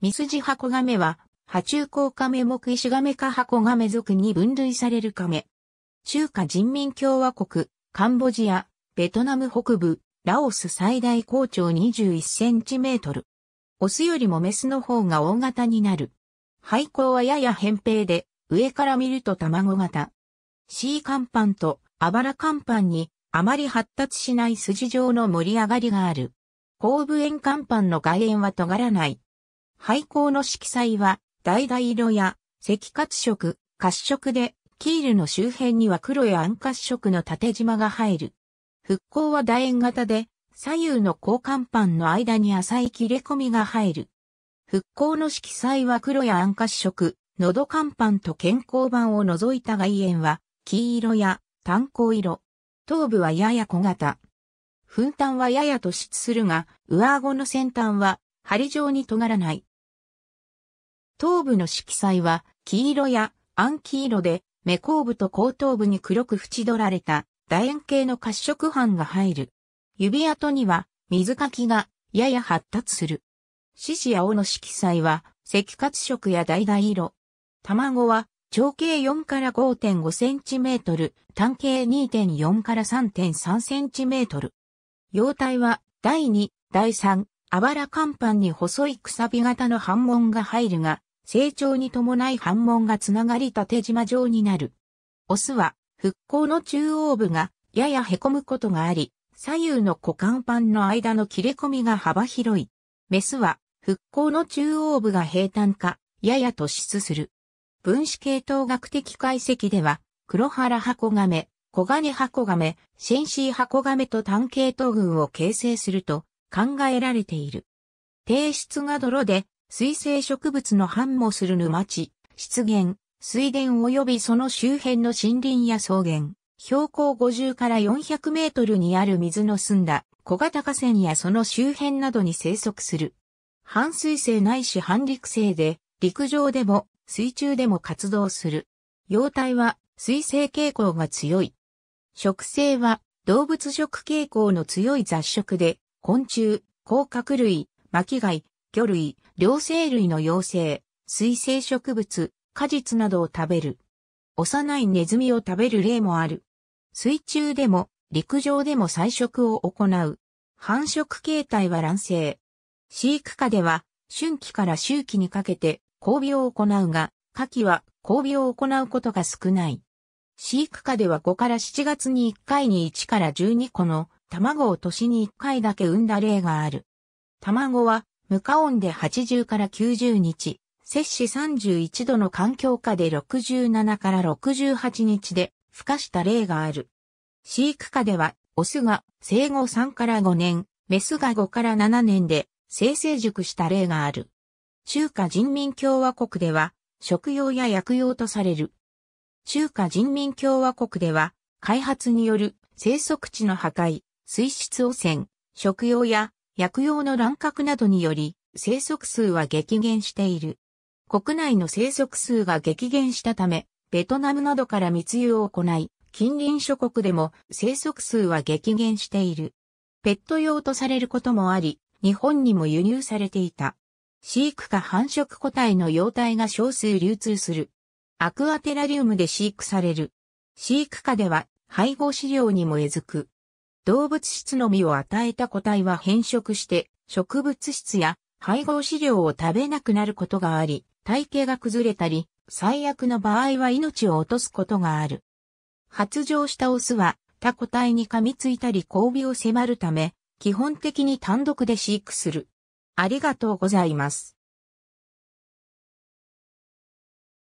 ミスジハコガメは、爬虫甲カメ目石ガメ科ハコガメ属に分類されるカメ。中華人民共和国、カンボジア、ベトナム北部、ラオス最大高長21センチメートル。オスよりもメスの方が大型になる。背校はやや扁平で、上から見ると卵型。C 甲板とあばら甲板にあまり発達しない筋状の盛り上がりがある。後部円甲板の外縁は尖らない。廃校の色彩は、橙色や赤褐色、褐色で、キールの周辺には黒や暗褐色の縦縞が入る。復興は楕円型で、左右の交換板の間に浅い切れ込みが入る。復興の色彩は黒や暗褐色、喉乾板と健康板を除いた外縁は、黄色や炭鉱色。頭部はやや小型。粉炭はやや突出するが、上顎の先端は針状に尖らない。頭部の色彩は黄色や暗黄色で、目後部と後頭部に黒く縁取られた楕円形の褐色斑が入る。指跡には水かきがやや発達する。獅子やの色彩は赤褐色や橙色。卵は長径4から5.5センチメートル、単径2.4から3.3センチメートル。幼体は第2、第3、あばら甲板に細いくさび型の反紋が入るが、成長に伴い反紋がつながり縦縞状になる。オスは、復興の中央部がやや凹むことがあり、左右の股間板の間の切れ込みが幅広い。メスは、復興の中央部が平坦化、やや突出する。分子系統学的解析では、黒原箱亀、小金箱亀、シェンシー箱亀と単系統群を形成すると、考えられている。低質が泥で水生植物の繁茂する沼地、湿原、水田及びその周辺の森林や草原、標高50から400メートルにある水の澄んだ小型河川やその周辺などに生息する。半水性ないし半陸性で、陸上でも水中でも活動する。幼体は水性傾向が強い。植生は動物食傾向の強い雑食で、昆虫、甲殻類、巻貝、魚類、両生類の幼生、水生植物、果実などを食べる。幼いネズミを食べる例もある。水中でも陸上でも採食を行う。繁殖形態は卵生。飼育下では春季から秋季にかけて交尾を行うが、夏季は交尾を行うことが少ない。飼育下では5から7月に1回に1から12個の卵を年に1回だけ産んだ例がある。卵は無加温で80から90日、摂氏31度の環境下で67から68日で孵化した例がある。飼育下では、オスが生後3から5年、メスが5から7年で生成熟した例がある。中華人民共和国では、食用や薬用とされる。中華人民共和国では、開発による生息地の破壊、水質汚染、食用や薬用の乱獲などにより、生息数は激減している。国内の生息数が激減したため、ベトナムなどから密輸を行い、近隣諸国でも生息数は激減している。ペット用とされることもあり、日本にも輸入されていた。飼育下繁殖個体の幼体が少数流通する。アクアテラリウムで飼育される。飼育下では配合飼料にもえずく。動物質のみを与えた個体は変色して、植物質や配合飼料を食べなくなることがあり、体型が崩れたり、最悪の場合は命を落とすことがある。発情したオスは他個体に噛みついたり交尾を迫るため、基本的に単独で飼育する。ありがとうございます。